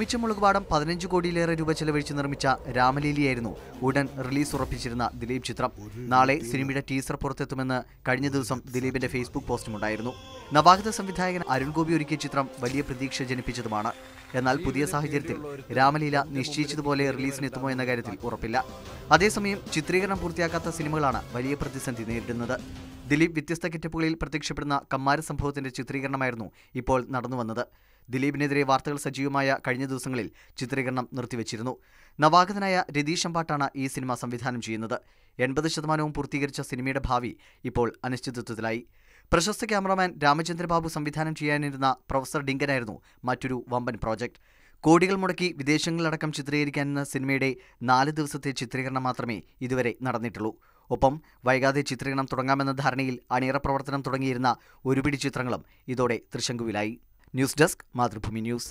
മിച്ചമുളക് പാടം പതിനഞ്ച് കോടിയിലേറെ രൂപ ചെലവഴിച്ച് നിർമ്മിച്ച രാമലീലയായിരുന്നു ഉടൻ റിലീസ് ഉറപ്പിച്ചിരുന്ന ദിലീപ് ചിത്രം നാളെ സിനിമയുടെ ടീസർ പുറത്തെത്തുമെന്ന് കഴിഞ്ഞ ദിവസം ദിലീപിന്റെ ഫേസ്ബുക്ക് പോസ്റ്റുമുണ്ടായിരുന്നു നവാഗത സംവിധായകൻ അരുൺ ഗോപി ഒരുക്കിയ ചിത്രം വലിയ പ്രതീക്ഷ ജനിപ്പിച്ചതുമാണ് എന്നാൽ പുതിയ സാഹചര്യത്തിൽ രാമലീല നിശ്ചയിച്ചതുപോലെ റിലീസിനെത്തുമോ എന്ന കാര്യത്തിൽ ഉറപ്പില്ല അതേസമയം ചിത്രീകരണം പൂർത്തിയാക്കാത്ത സിനിമകളാണ് വലിയ പ്രതിസന്ധി നേരിടുന്നത് ദിലീപ് വ്യത്യസ്ത കിറ്റപ്പുകളിൽ പ്രത്യക്ഷപ്പെടുന്ന കമ്മാര സംഭവത്തിന്റെ ചിത്രീകരണമായിരുന്നു ഇപ്പോൾ നടന്നുവന്നത് ദിലീപിനെതിരെ വാർത്തകൾ സജീവമായ കഴിഞ്ഞ ദിവസങ്ങളിൽ ചിത്രീകരണം നിർത്തിവച്ചിരുന്നു നവാഗതനായ രതീഷ് അമ്പാട്ടാണ് ഈ സിനിമ സംവിധാനം ചെയ്യുന്നത് എൺപത് ശതമാനവും പൂർത്തീകരിച്ച സിനിമയുടെ ഭാവി ഇപ്പോൾ അനിശ്ചിതത്വത്തിലായി പ്രശസ്ത ക്യാമറമാൻ രാമചന്ദ്രബാബു സംവിധാനം ചെയ്യാനിരുന്ന പ്രൊഫസർ ഡിങ്കനായിരുന്നു മറ്റൊരു വമ്പൻ പ്രോജക്റ്റ് കോടികൾ മുടക്കി വിദേശങ്ങളിലടക്കം ചിത്രീകരിക്കാനെന്ന സിനിമയുടെ നാല് ദിവസത്തെ ചിത്രീകരണം മാത്രമേ ഇതുവരെ നടന്നിട്ടുള്ളൂ ഒപ്പം വൈകാതെ ചിത്രീകരണം തുടങ്ങാമെന്ന ധാരണയിൽ അണിയറ പ്രവർത്തനം തുടങ്ങിയിരുന്ന ഒരുപിടി ചിത്രങ്ങളും ഇതോടെ തൃശങ്കുവിലായി ന്യൂസ് ഡെസ്ക് മാതൃഭൂമി ന്യൂസ്